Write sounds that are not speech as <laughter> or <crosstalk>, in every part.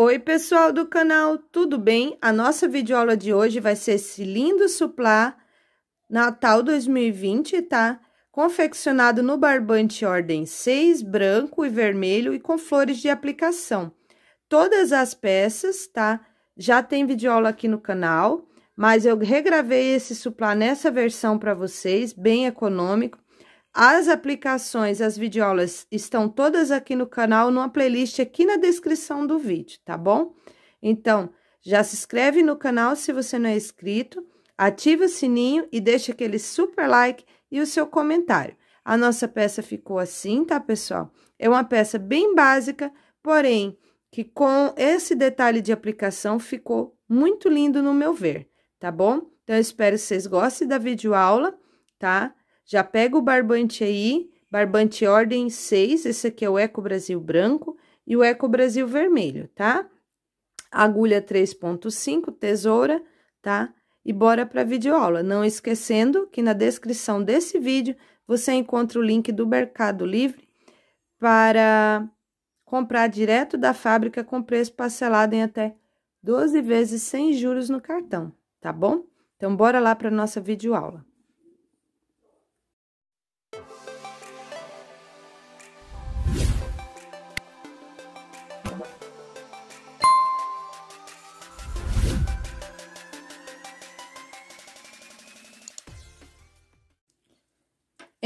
Oi, pessoal do canal, tudo bem? A nossa videoaula de hoje vai ser esse lindo suplá Natal 2020, tá? Confeccionado no barbante ordem 6, branco e vermelho e com flores de aplicação. Todas as peças, tá? Já tem videoaula aqui no canal, mas eu regravei esse suplá nessa versão para vocês, bem econômico. As aplicações, as videoaulas estão todas aqui no canal, numa playlist aqui na descrição do vídeo, tá bom? Então, já se inscreve no canal se você não é inscrito, ativa o sininho e deixa aquele super like e o seu comentário. A nossa peça ficou assim, tá, pessoal? É uma peça bem básica, porém, que com esse detalhe de aplicação ficou muito lindo no meu ver, tá bom? Então, eu espero que vocês gostem da videoaula, tá? Já pega o barbante aí, barbante ordem 6, esse aqui é o Eco Brasil branco e o Eco Brasil vermelho, tá? Agulha 3.5, tesoura, tá? E bora para videoaula. Não esquecendo que na descrição desse vídeo você encontra o link do Mercado Livre para comprar direto da fábrica com preço parcelado em até 12 vezes sem juros no cartão, tá bom? Então, bora lá para nossa videoaula.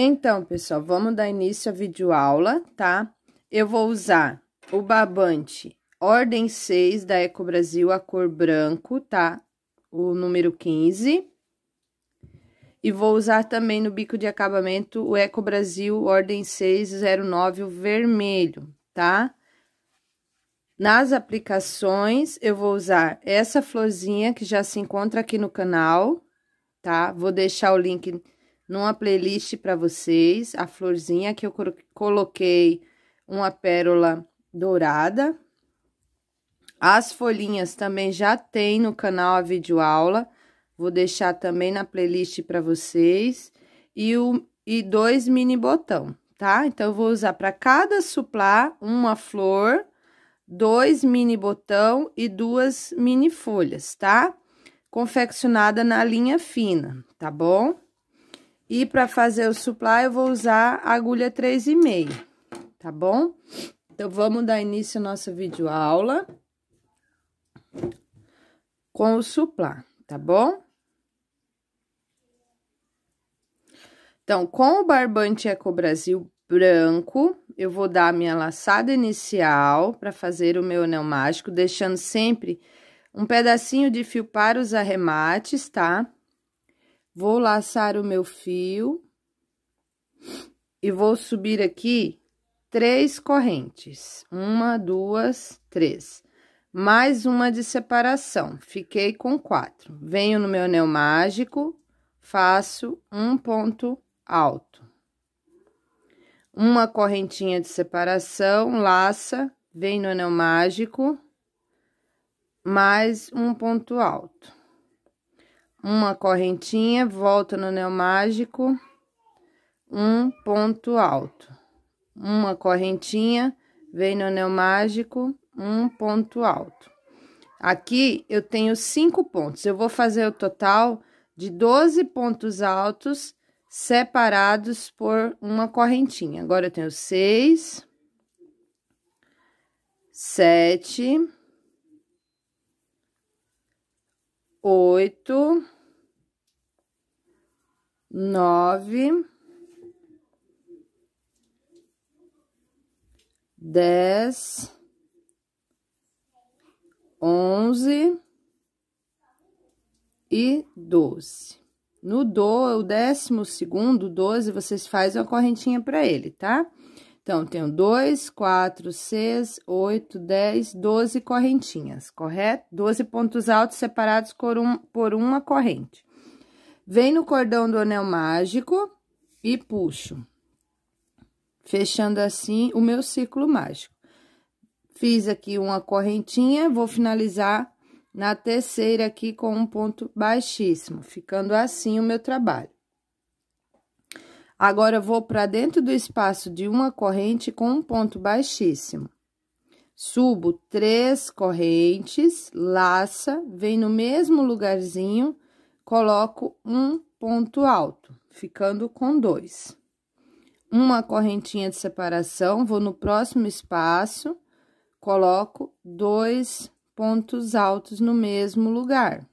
Então, pessoal, vamos dar início à videoaula, tá? Eu vou usar o babante Ordem 6 da Eco Brasil, a cor branco, tá? O número 15. E vou usar também no bico de acabamento o Eco Brasil Ordem 609, o vermelho, tá? Nas aplicações, eu vou usar essa florzinha que já se encontra aqui no canal, tá? Vou deixar o link numa playlist para vocês a florzinha que eu coloquei uma pérola dourada. As folhinhas também já tem no canal a videoaula, vou deixar também na playlist para vocês. E, o, e dois mini botão, tá? Então, eu vou usar para cada suplá uma flor, dois mini botão e duas mini folhas, tá? Confeccionada na linha fina, tá bom? E para fazer o supply, eu vou usar a agulha 3,5, tá bom? Então, vamos dar início à nossa videoaula com o supply, tá bom? Então, com o barbante Eco Brasil branco, eu vou dar a minha laçada inicial para fazer o meu anel mágico, deixando sempre um pedacinho de fio para os arremates, tá? Tá? Vou laçar o meu fio e vou subir aqui três correntes. Uma, duas, três. Mais uma de separação. Fiquei com quatro. Venho no meu anel mágico, faço um ponto alto. Uma correntinha de separação, laça, vem no anel mágico, mais um ponto alto uma correntinha, volta no anel mágico, um ponto alto. Uma correntinha, vem no anel mágico, um ponto alto. Aqui eu tenho cinco pontos. Eu vou fazer o total de 12 pontos altos separados por uma correntinha. Agora eu tenho seis, sete, oito, nove, dez, onze e doze. No do, o décimo segundo, doze, vocês fazem uma correntinha para ele, tá? Então, tenho dois, quatro, seis, oito, dez, doze correntinhas, correto? Doze pontos altos separados por, um, por uma corrente. Vem no cordão do anel mágico e puxo. Fechando assim o meu ciclo mágico. Fiz aqui uma correntinha, vou finalizar na terceira aqui com um ponto baixíssimo, ficando assim o meu trabalho. Agora, vou para dentro do espaço de uma corrente com um ponto baixíssimo. Subo três correntes, laça, vem no mesmo lugarzinho coloco um ponto alto, ficando com dois. Uma correntinha de separação, vou no próximo espaço, coloco dois pontos altos no mesmo lugar.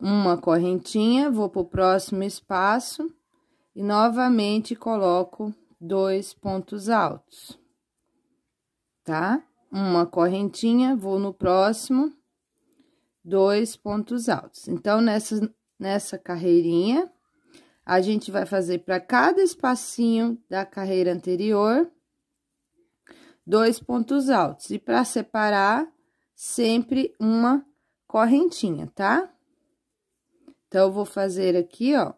Uma correntinha, vou para o próximo espaço e novamente coloco dois pontos altos, tá? Uma correntinha, vou no próximo dois pontos altos. Então, nessa, nessa carreirinha, a gente vai fazer para cada espacinho da carreira anterior, dois pontos altos. E para separar, sempre uma correntinha, tá? Então, eu vou fazer aqui, ó,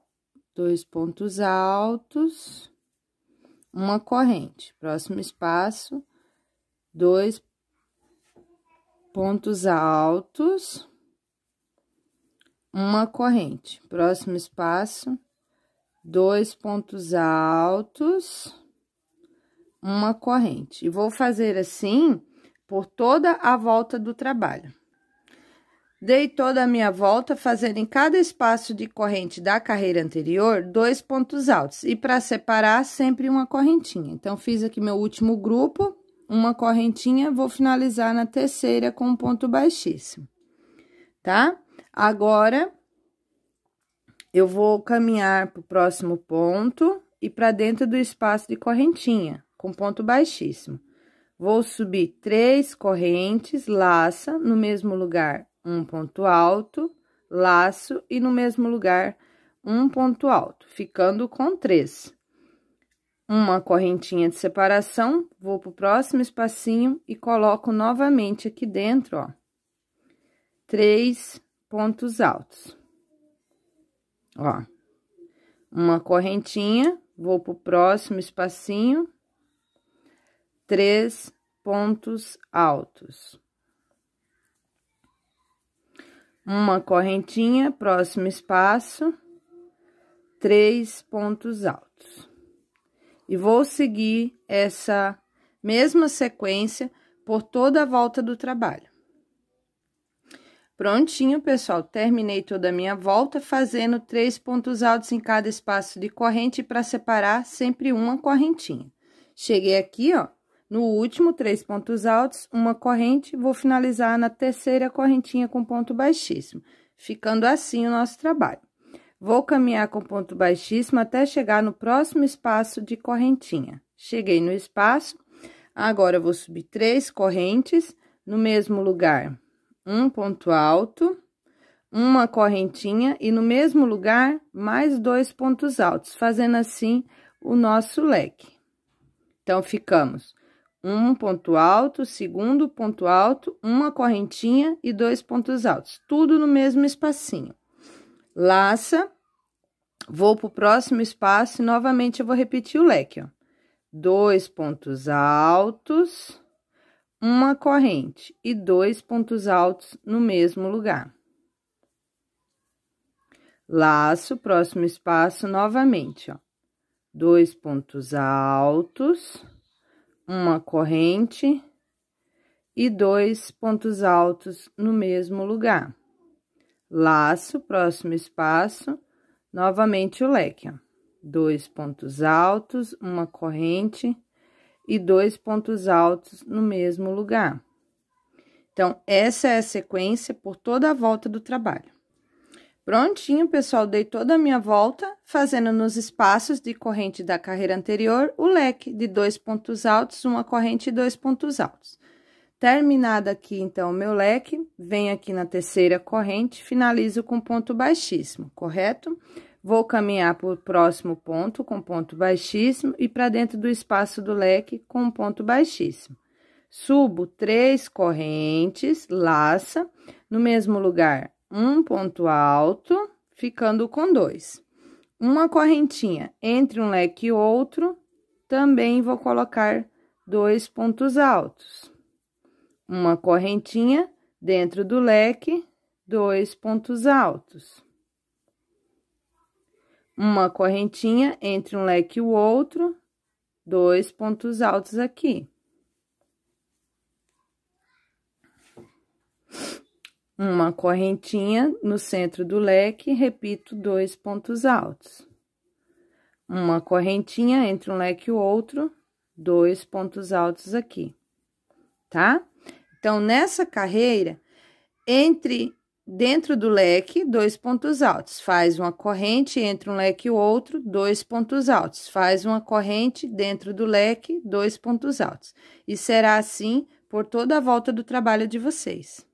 dois pontos altos, uma corrente. Próximo espaço, dois pontos altos uma corrente. Próximo espaço, dois pontos altos, uma corrente. E vou fazer assim por toda a volta do trabalho. Dei toda a minha volta, fazendo em cada espaço de corrente da carreira anterior dois pontos altos. E para separar, sempre uma correntinha. Então, fiz aqui meu último grupo, uma correntinha, vou finalizar na terceira com um ponto baixíssimo, tá? Agora, eu vou caminhar para o próximo ponto e para dentro do espaço de correntinha, com ponto baixíssimo. Vou subir três correntes, laça, no mesmo lugar um ponto alto, laço e no mesmo lugar um ponto alto, ficando com três. Uma correntinha de separação, vou para o próximo espacinho e coloco novamente aqui dentro, ó. Três, pontos altos. Ó, uma correntinha, vou pro próximo espacinho, três pontos altos. Uma correntinha, próximo espaço, três pontos altos. E vou seguir essa mesma sequência por toda a volta do trabalho. Prontinho, pessoal. Terminei toda a minha volta fazendo três pontos altos em cada espaço de corrente para separar sempre uma correntinha. Cheguei aqui, ó, no último, três pontos altos, uma corrente, vou finalizar na terceira correntinha com ponto baixíssimo, ficando assim o nosso trabalho. Vou caminhar com ponto baixíssimo até chegar no próximo espaço de correntinha. Cheguei no espaço, agora vou subir três correntes no mesmo lugar um ponto alto, uma correntinha e no mesmo lugar mais dois pontos altos, fazendo assim o nosso leque. Então, ficamos um ponto alto, segundo ponto alto, uma correntinha e dois pontos altos, tudo no mesmo espacinho. Laça, vou para o próximo espaço e novamente eu vou repetir o leque, ó. Dois pontos altos uma corrente e dois pontos altos no mesmo lugar. Laço, próximo espaço novamente, ó. Dois pontos altos, uma corrente e dois pontos altos no mesmo lugar. Laço, próximo espaço, novamente o leque, ó. Dois pontos altos, uma corrente e dois pontos altos no mesmo lugar. Então, essa é a sequência por toda a volta do trabalho. Prontinho, pessoal, dei toda a minha volta, fazendo nos espaços de corrente da carreira anterior o leque de dois pontos altos, uma corrente e dois pontos altos. Terminado aqui, então, o meu leque, venho aqui na terceira corrente, finalizo com ponto baixíssimo, correto? Vou caminhar para o próximo ponto com ponto baixíssimo e para dentro do espaço do leque com ponto baixíssimo. Subo três correntes, laça, no mesmo lugar um ponto alto, ficando com dois. Uma correntinha entre um leque e outro, também vou colocar dois pontos altos. Uma correntinha dentro do leque, dois pontos altos uma correntinha entre um leque e o outro, dois pontos altos aqui. Uma correntinha no centro do leque, repito, dois pontos altos. Uma correntinha entre um leque e o outro, dois pontos altos aqui, tá? Então, nessa carreira, entre Dentro do leque, dois pontos altos. Faz uma corrente entre um leque e outro, dois pontos altos. Faz uma corrente dentro do leque, dois pontos altos. E será assim por toda a volta do trabalho de vocês.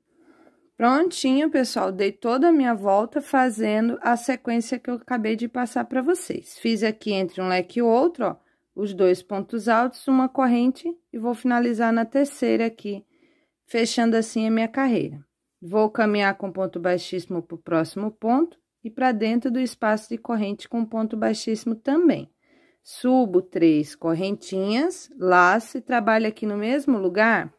Prontinho, pessoal, dei toda a minha volta fazendo a sequência que eu acabei de passar para vocês. Fiz aqui entre um leque e outro, ó, os dois pontos altos, uma corrente e vou finalizar na terceira aqui, fechando assim a minha carreira. Vou caminhar com ponto baixíssimo para o próximo ponto e para dentro do espaço de corrente com ponto baixíssimo também. Subo três correntinhas, laço e trabalho aqui no mesmo lugar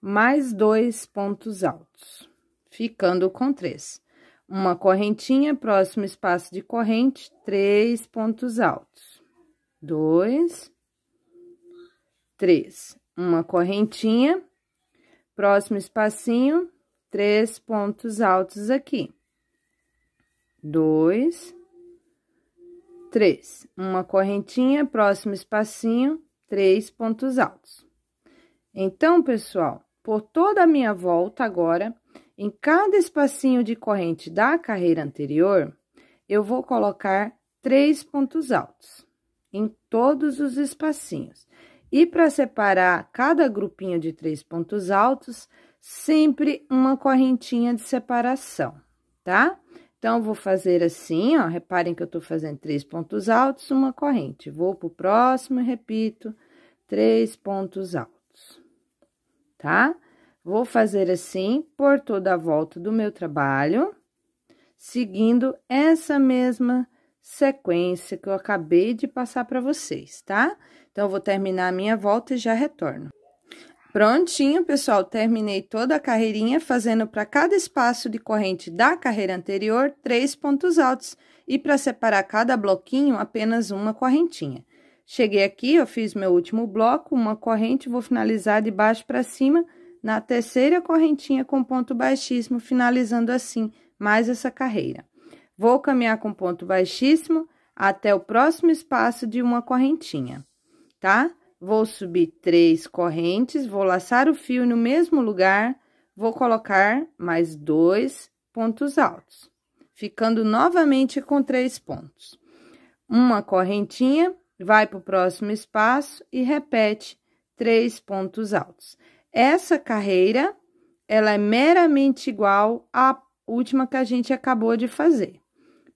mais dois pontos altos, ficando com três. Uma correntinha, próximo espaço de corrente, três pontos altos. Dois, três. Uma correntinha, próximo espacinho, três pontos altos aqui. Dois, três. Uma correntinha, próximo espacinho, três pontos altos. Então, pessoal, por toda a minha volta agora, em cada espacinho de corrente da carreira anterior, eu vou colocar três pontos altos em todos os espacinhos. E para separar cada grupinho de três pontos altos, sempre uma correntinha de separação, tá? Então, vou fazer assim, ó, reparem que eu tô fazendo três pontos altos, uma corrente. Vou pro próximo e repito, três pontos altos, tá? Vou fazer assim por toda a volta do meu trabalho, seguindo essa mesma sequência que eu acabei de passar para vocês, tá? Então, eu vou terminar a minha volta e já retorno. Prontinho, pessoal, terminei toda a carreirinha fazendo para cada espaço de corrente da carreira anterior três pontos altos e para separar cada bloquinho apenas uma correntinha. Cheguei aqui, eu fiz meu último bloco, uma corrente, vou finalizar de baixo para cima na terceira correntinha com ponto baixíssimo, finalizando assim mais essa carreira. Vou caminhar com ponto baixíssimo até o próximo espaço de uma correntinha, tá? Vou subir três correntes, vou laçar o fio no mesmo lugar, vou colocar mais dois pontos altos, ficando novamente com três pontos. Uma correntinha, vai para o próximo espaço e repete três pontos altos. Essa carreira, ela é meramente igual à última que a gente acabou de fazer.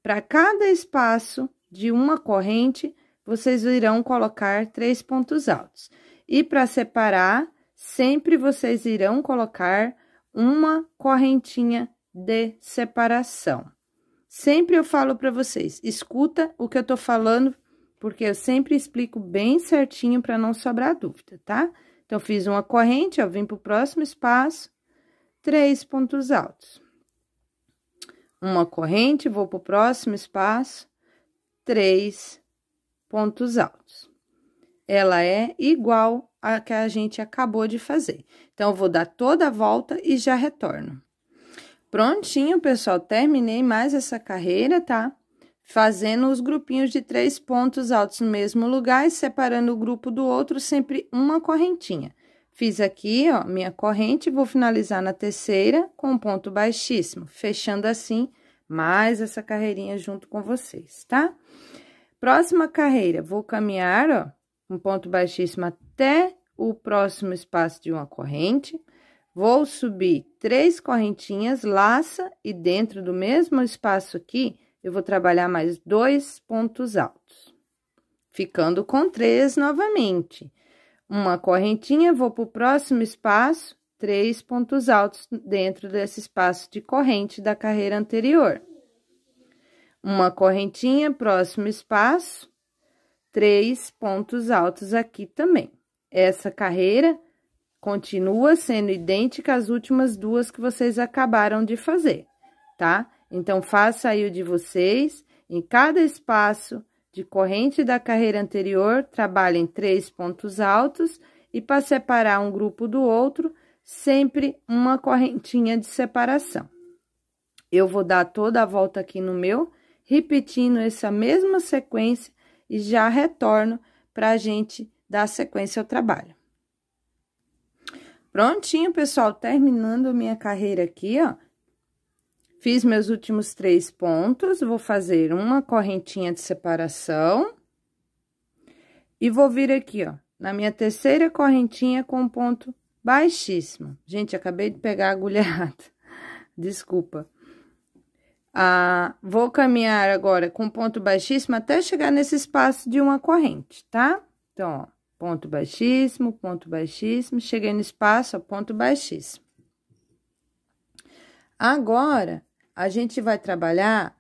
Para cada espaço de uma corrente, vocês irão colocar três pontos altos. E para separar, sempre vocês irão colocar uma correntinha de separação. Sempre eu falo para vocês, escuta o que eu tô falando, porque eu sempre explico bem certinho para não sobrar dúvida, tá? Então, fiz uma corrente, eu vim pro próximo espaço, três pontos altos. Uma corrente, vou pro próximo espaço, três pontos altos. Ela é igual à que a gente acabou de fazer. Então, vou dar toda a volta e já retorno. Prontinho, pessoal, terminei mais essa carreira, tá? Fazendo os grupinhos de três pontos altos no mesmo lugar e separando o grupo do outro, sempre uma correntinha. Fiz aqui, ó, minha corrente, vou finalizar na terceira com um ponto baixíssimo, fechando assim mais essa carreirinha junto com vocês, tá? Tá? Próxima carreira, vou caminhar, ó, um ponto baixíssimo até o próximo espaço de uma corrente. Vou subir três correntinhas, laça e dentro do mesmo espaço aqui, eu vou trabalhar mais dois pontos altos. Ficando com três novamente. Uma correntinha, vou para o próximo espaço, três pontos altos dentro desse espaço de corrente da carreira anterior uma correntinha, próximo espaço, três pontos altos aqui também. Essa carreira continua sendo idêntica às últimas duas que vocês acabaram de fazer, tá? Então, faça aí o de vocês, em cada espaço de corrente da carreira anterior, trabalhem três pontos altos e para separar um grupo do outro, sempre uma correntinha de separação. Eu vou dar toda a volta aqui no meu, repetindo essa mesma sequência e já retorno para a gente dar sequência ao trabalho. Prontinho, pessoal, terminando minha carreira aqui, ó. Fiz meus últimos três pontos, vou fazer uma correntinha de separação. E vou vir aqui, ó, na minha terceira correntinha com um ponto baixíssimo. Gente, acabei de pegar a agulha <laughs> errada. desculpa. Ah, vou caminhar agora com ponto baixíssimo até chegar nesse espaço de uma corrente, tá? Então, ó, ponto baixíssimo, ponto baixíssimo, cheguei no espaço, ó, ponto baixíssimo. Agora, a gente vai trabalhar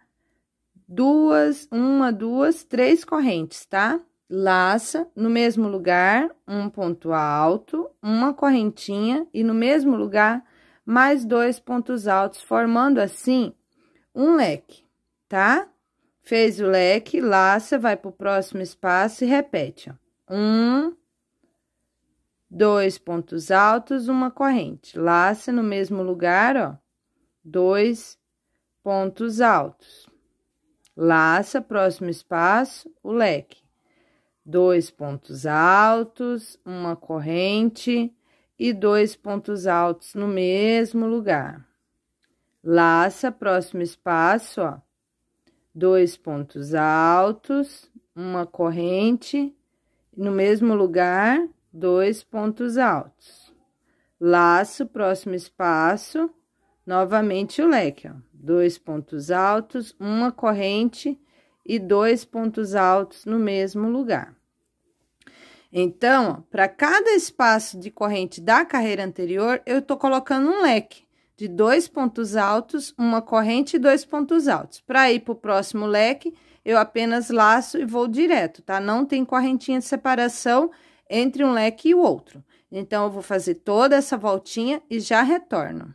duas, uma, duas, três correntes, tá? Laça no mesmo lugar, um ponto alto, uma correntinha e no mesmo lugar mais dois pontos altos, formando assim um leque, tá? Fez o leque, laça, vai pro próximo espaço e repete, ó. Um, dois pontos altos, uma corrente. Laça no mesmo lugar, ó, dois pontos altos. Laça, próximo espaço, o leque. Dois pontos altos, uma corrente e dois pontos altos no mesmo lugar laça, próximo espaço, ó, dois pontos altos, uma corrente, no mesmo lugar, dois pontos altos. Laço, próximo espaço, novamente o leque, ó, dois pontos altos, uma corrente e dois pontos altos no mesmo lugar. Então, para cada espaço de corrente da carreira anterior, eu tô colocando um leque de dois pontos altos, uma corrente e dois pontos altos. Para ir para o próximo leque, eu apenas laço e vou direto, tá? Não tem correntinha de separação entre um leque e o outro. Então, eu vou fazer toda essa voltinha e já retorno.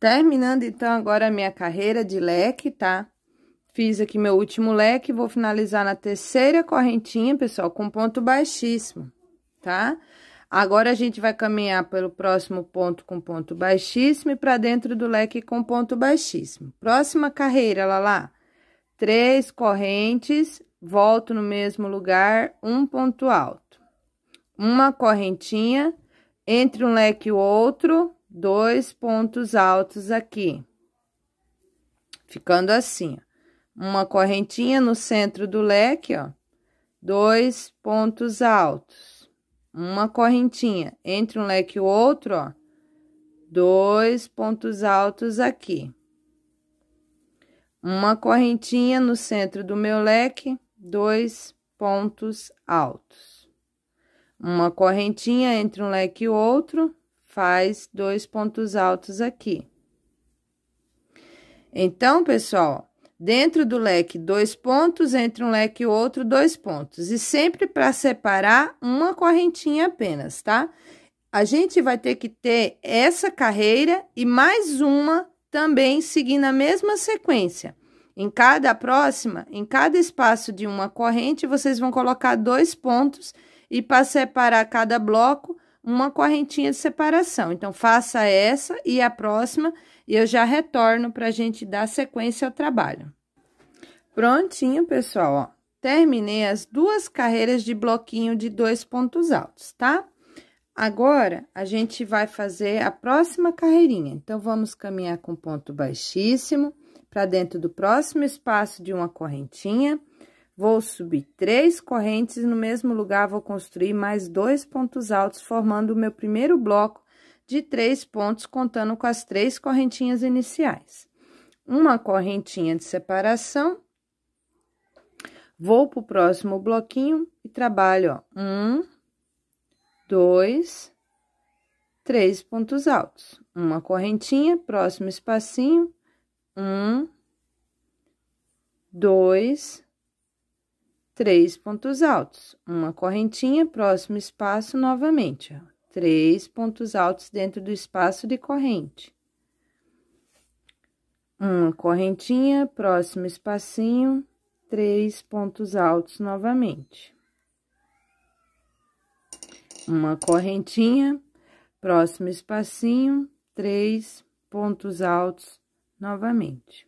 Terminando, então, agora a minha carreira de leque, tá? Fiz aqui meu último leque, vou finalizar na terceira correntinha, pessoal, com ponto baixíssimo, tá? Tá? Agora, a gente vai caminhar pelo próximo ponto com ponto baixíssimo e para dentro do leque com ponto baixíssimo. Próxima carreira, lá. Três correntes, volto no mesmo lugar, um ponto alto. Uma correntinha, entre um leque e o outro, dois pontos altos aqui. Ficando assim, ó. Uma correntinha no centro do leque, ó. Dois pontos altos uma correntinha entre um leque e o outro, ó, dois pontos altos aqui. Uma correntinha no centro do meu leque, dois pontos altos. Uma correntinha entre um leque e outro, faz dois pontos altos aqui. Então, pessoal, Dentro do leque, dois pontos, entre um leque e outro, dois pontos. E sempre para separar, uma correntinha apenas, tá? A gente vai ter que ter essa carreira e mais uma também seguindo a mesma sequência. Em cada próxima, em cada espaço de uma corrente, vocês vão colocar dois pontos e para separar cada bloco, uma correntinha de separação. Então, faça essa e a próxima e eu já retorno para a gente dar sequência ao trabalho. Prontinho, pessoal, ó. Terminei as duas carreiras de bloquinho de dois pontos altos, tá? Agora, a gente vai fazer a próxima carreirinha. Então, vamos caminhar com ponto baixíssimo para dentro do próximo espaço de uma correntinha. Vou subir três correntes no mesmo lugar, vou construir mais dois pontos altos, formando o meu primeiro bloco de três pontos contando com as três correntinhas iniciais. Uma correntinha de separação. Vou para o próximo bloquinho e trabalho, ó, um, dois, três pontos altos. Uma correntinha, próximo espacinho, um, dois, três pontos altos. Uma correntinha, próximo espaço novamente, ó três pontos altos dentro do espaço de corrente. Uma correntinha, próximo espacinho, três pontos altos novamente. Uma correntinha, próximo espacinho, três pontos altos novamente.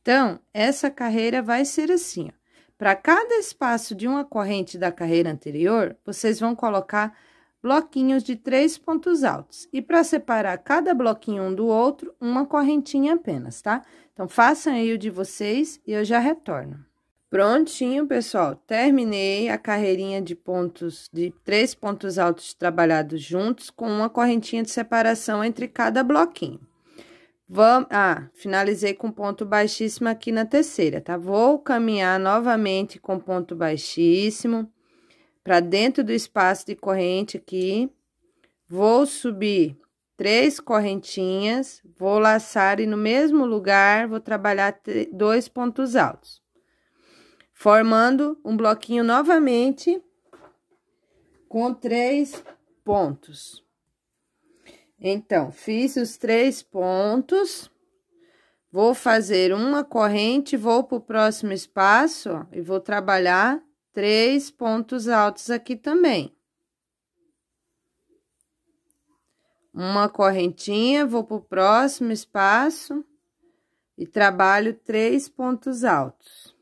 Então, essa carreira vai ser assim, Para cada espaço de uma corrente da carreira anterior, vocês vão colocar bloquinhos de três pontos altos. E para separar cada bloquinho um do outro, uma correntinha apenas, tá? Então, façam aí o de vocês e eu já retorno. Prontinho, pessoal. Terminei a carreirinha de pontos, de três pontos altos trabalhados juntos, com uma correntinha de separação entre cada bloquinho. Vamos, ah, finalizei com ponto baixíssimo aqui na terceira, tá? Vou caminhar novamente com ponto baixíssimo para dentro do espaço de corrente aqui, vou subir três correntinhas, vou laçar e no mesmo lugar vou trabalhar dois pontos altos, formando um bloquinho novamente com três pontos. Então, fiz os três pontos, vou fazer uma corrente, vou para o próximo espaço ó, e vou trabalhar três pontos altos aqui também. Uma correntinha, vou pro próximo espaço e trabalho três pontos altos.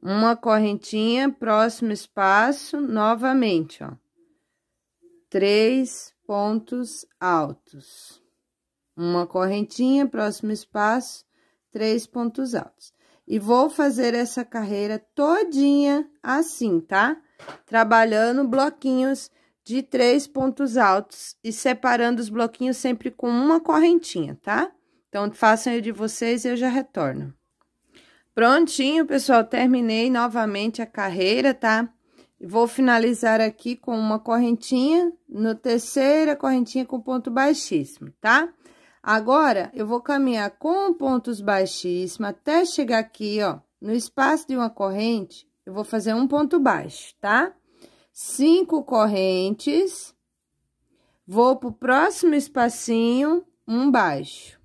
Uma correntinha, próximo espaço, novamente, ó. Três pontos altos. Uma correntinha, próximo espaço, três pontos altos. E vou fazer essa carreira todinha assim, tá? Trabalhando bloquinhos de três pontos altos e separando os bloquinhos sempre com uma correntinha, tá? Então, façam aí de vocês e eu já retorno. Prontinho, pessoal, terminei novamente a carreira, tá? Vou finalizar aqui com uma correntinha, no terceira correntinha com ponto baixíssimo, tá? Agora, eu vou caminhar com pontos baixíssimos até chegar aqui, ó, no espaço de uma corrente, eu vou fazer um ponto baixo, tá? Cinco correntes, vou pro próximo espacinho, um baixo.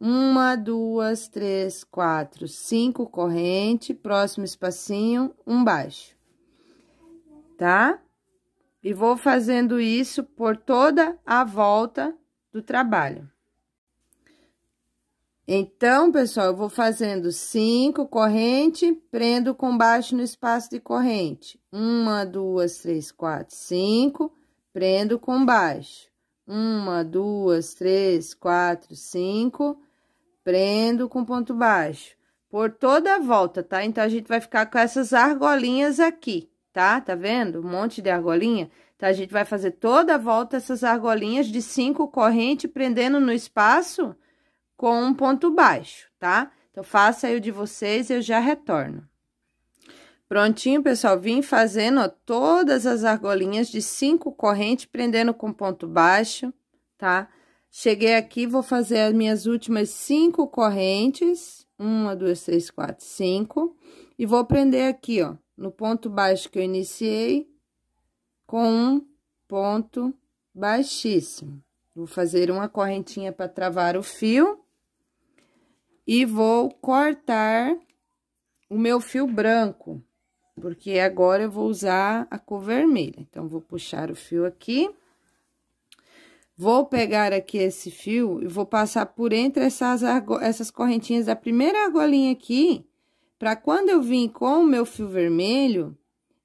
Uma, duas, três, quatro, cinco corrente, próximo espacinho, um baixo. Tá? E vou fazendo isso por toda a volta do trabalho. Então, pessoal, eu vou fazendo cinco corrente, prendo com baixo no espaço de corrente. Uma, duas, três, quatro, cinco, prendo com baixo. Uma, duas, três, quatro, cinco, prendo com ponto baixo. Por toda a volta, tá? Então, a gente vai ficar com essas argolinhas aqui, tá? Tá vendo? Um monte de argolinha. Então, a gente vai fazer toda a volta essas argolinhas de cinco corrente, prendendo no espaço com um ponto baixo, tá? Então, faça aí o de vocês e eu já retorno. Prontinho, pessoal, vim fazendo ó, todas as argolinhas de cinco correntes, prendendo com ponto baixo, tá? Cheguei aqui, vou fazer as minhas últimas cinco correntes, uma, duas, três, quatro, cinco, e vou prender aqui, ó, no ponto baixo que eu iniciei, com um ponto baixíssimo. Vou fazer uma correntinha para travar o fio e vou cortar o meu fio branco, porque agora eu vou usar a cor vermelha. Então, vou puxar o fio aqui. Vou pegar aqui esse fio e vou passar por entre essas, essas correntinhas da primeira argolinha aqui, para quando eu vim com o meu fio vermelho,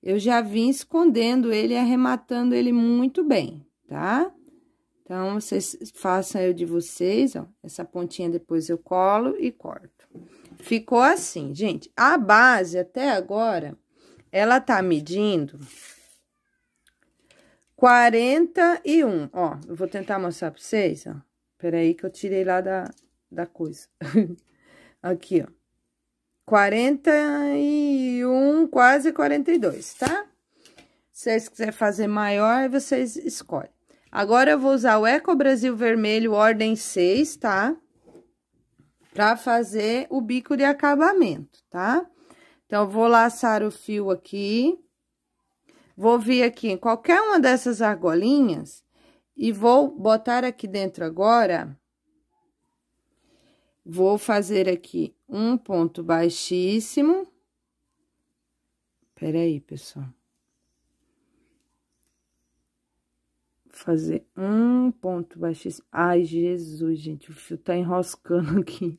eu já vim escondendo ele e arrematando ele muito bem, tá? Então, vocês façam eu de vocês, ó, essa pontinha depois eu colo e corto. Ficou assim, gente. A base, até agora, ela tá medindo 41, ó. Eu vou tentar mostrar pra vocês, ó. Peraí que eu tirei lá da, da coisa. <laughs> Aqui, ó. 41, quase 42, tá? Se vocês quiserem fazer maior, vocês escolhem. Agora, eu vou usar o Eco Brasil Vermelho Ordem 6, tá? Pra fazer o bico de acabamento, tá? Então, eu vou laçar o fio aqui. Vou vir aqui em qualquer uma dessas argolinhas e vou botar aqui dentro agora. Vou fazer aqui um ponto baixíssimo. Peraí, pessoal. fazer um ponto baixíssimo. Ai, Jesus, gente, o fio tá enroscando <laughs> aqui.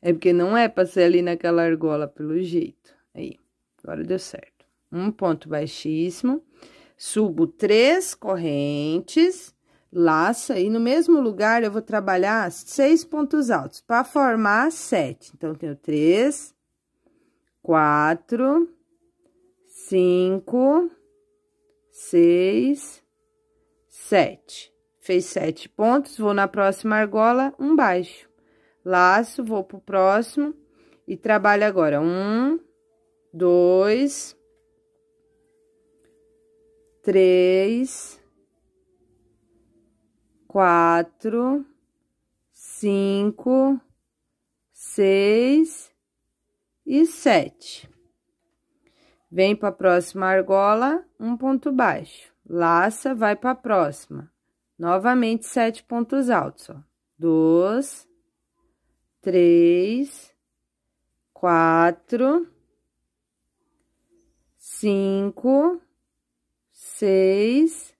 É porque não é pra ser ali naquela argola, pelo jeito. Aí, agora deu certo. Um ponto baixíssimo. Subo três correntes, laça, e no mesmo lugar eu vou trabalhar seis pontos altos, para formar sete. Então, tenho três, quatro, cinco, seis sete. Fez sete pontos, vou na próxima argola, um baixo. Laço, vou pro próximo e trabalho agora. Um, dois, três, quatro, cinco, seis e sete. Vem para a próxima argola, um ponto baixo laça, vai para a próxima. Novamente, sete pontos altos, ó. Dois, três, quatro, cinco, seis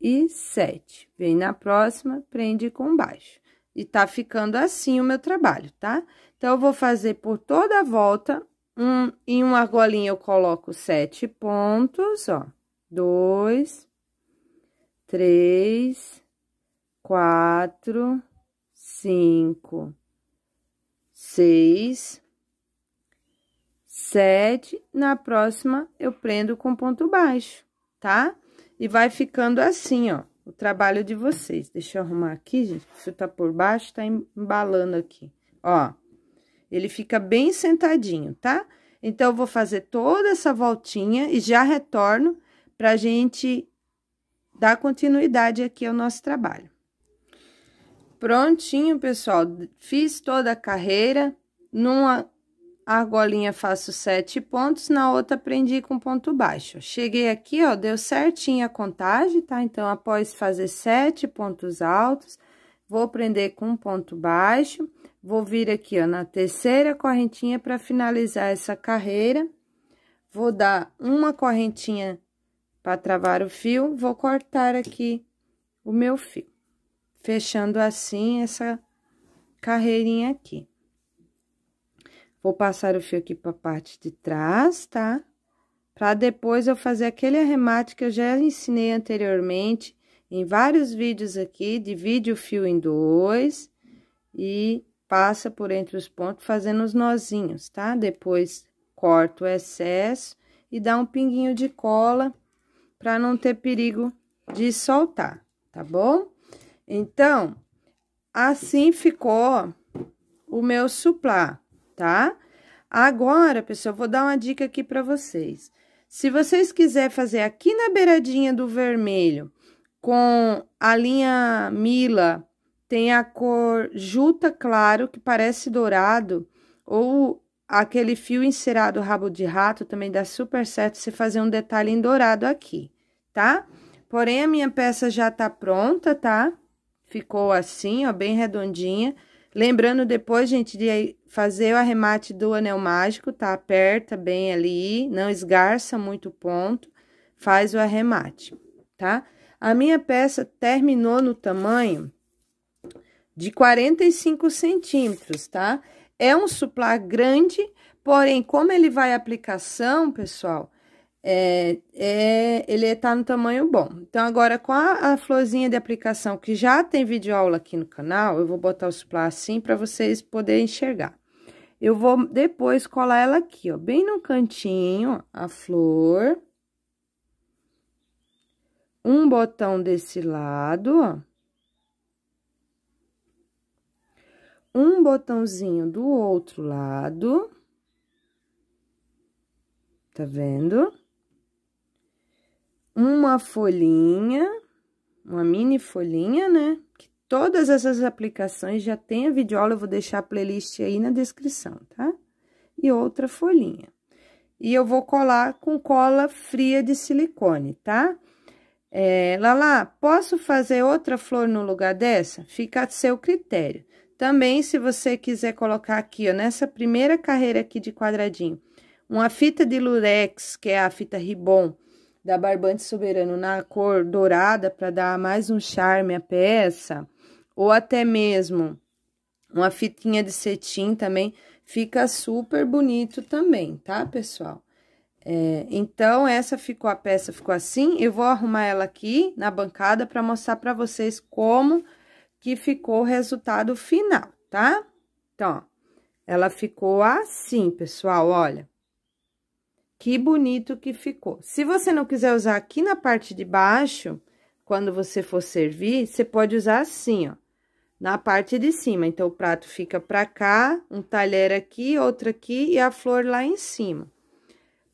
e sete. Vem na próxima, prende com baixo. E tá ficando assim o meu trabalho, tá? Então, eu vou fazer por toda a volta um, em uma argolinha eu coloco sete pontos, ó. Dois, três, quatro, cinco, seis, sete. Na próxima, eu prendo com ponto baixo, tá? E vai ficando assim, ó, o trabalho de vocês. Deixa eu arrumar aqui, gente, se tá por baixo, tá embalando aqui, ó. Ele fica bem sentadinho, tá? Então, eu vou fazer toda essa voltinha e já retorno para a gente dar continuidade aqui ao nosso trabalho. Prontinho, pessoal. Fiz toda a carreira. Numa argolinha faço sete pontos, na outra prendi com ponto baixo. Cheguei aqui, ó, deu certinho a contagem, tá? Então, após fazer sete pontos altos, vou prender com ponto baixo Vou vir aqui, ó, na terceira correntinha para finalizar essa carreira. Vou dar uma correntinha para travar o fio, vou cortar aqui o meu fio. Fechando assim essa carreirinha aqui. Vou passar o fio aqui para a parte de trás, tá? Para depois eu fazer aquele arremate que eu já ensinei anteriormente em vários vídeos aqui. Divide o fio em dois e passa por entre os pontos fazendo os nozinhos, tá? Depois corta o excesso e dá um pinguinho de cola para não ter perigo de soltar, tá bom? Então, assim ficou o meu suplá, tá? Agora, pessoal, vou dar uma dica aqui para vocês. Se vocês quiserem fazer aqui na beiradinha do vermelho com a linha Mila tem a cor juta claro, que parece dourado, ou aquele fio encerado rabo de rato também dá super certo você fazer um detalhe em dourado aqui, tá? Porém, a minha peça já tá pronta, tá? Ficou assim, ó, bem redondinha. Lembrando depois, gente, de fazer o arremate do anel mágico, tá? Aperta bem ali, não esgarça muito o ponto, faz o arremate, tá? A minha peça terminou no tamanho de 45 centímetros, tá? É um suplá grande, porém, como ele vai aplicação, pessoal, é, é, ele tá no tamanho bom. Então, agora, com a, a, florzinha de aplicação, que já tem vídeo aula aqui no canal, eu vou botar o suplá assim para vocês poderem enxergar. Eu vou depois colar ela aqui, ó, bem no cantinho, a flor. Um botão desse lado, ó um botãozinho do outro lado. Tá vendo? Uma folhinha, uma mini folhinha, né? Que todas essas aplicações já tem a videoaula, eu vou deixar a playlist aí na descrição, tá? E outra folhinha. E eu vou colar com cola fria de silicone, tá? É, Lala, posso fazer outra flor no lugar dessa? Fica a seu critério. Também, se você quiser colocar aqui, ó, nessa primeira carreira aqui de quadradinho, uma fita de lurex, que é a fita ribon da Barbante Soberano na cor dourada, para dar mais um charme à peça, ou até mesmo uma fitinha de cetim também, fica super bonito também, tá, pessoal? É, então, essa ficou, a peça ficou assim, eu vou arrumar ela aqui na bancada para mostrar para vocês como que ficou o resultado final, tá? Então, ó, ela ficou assim, pessoal, olha. Que bonito que ficou. Se você não quiser usar aqui na parte de baixo, quando você for servir, você pode usar assim, ó, na parte de cima. Então, o prato fica pra cá, um talher aqui, outro aqui e a flor lá em cima.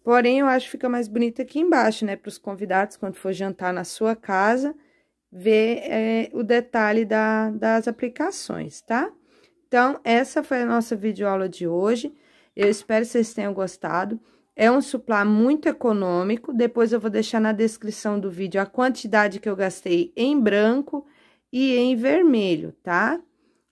Porém, eu acho que fica mais bonito aqui embaixo, né? Para os convidados, quando for jantar na sua casa, ver é, o detalhe da, das aplicações, tá? Então, essa foi a nossa videoaula de hoje. Eu espero que vocês tenham gostado. É um suplá muito econômico. Depois eu vou deixar na descrição do vídeo a quantidade que eu gastei em branco e em vermelho, tá?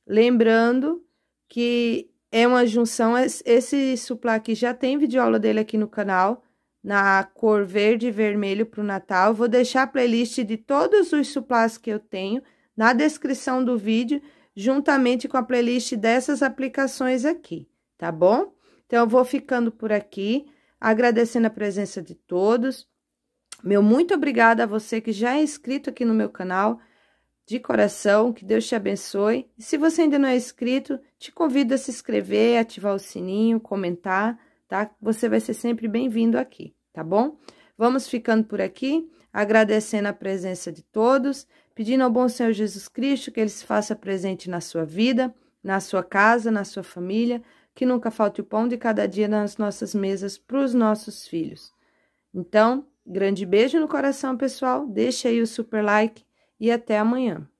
Lembrando que é uma junção, esse suplá aqui já tem videoaula dele aqui no canal na cor verde e vermelho para o Natal. Vou deixar a playlist de todos os suplás que eu tenho na descrição do vídeo, juntamente com a playlist dessas aplicações aqui, tá bom? Então, eu vou ficando por aqui, agradecendo a presença de todos. Meu muito obrigada a você que já é inscrito aqui no meu canal, de coração, que Deus te abençoe. E se você ainda não é inscrito, te convido a se inscrever, ativar o sininho, comentar tá? Você vai ser sempre bem-vindo aqui, tá bom? Vamos ficando por aqui, agradecendo a presença de todos, pedindo ao bom Senhor Jesus Cristo que ele se faça presente na sua vida, na sua casa, na sua família, que nunca falte o pão de cada dia nas nossas mesas para os nossos filhos. Então, grande beijo no coração, pessoal. Deixa aí o super like e até amanhã.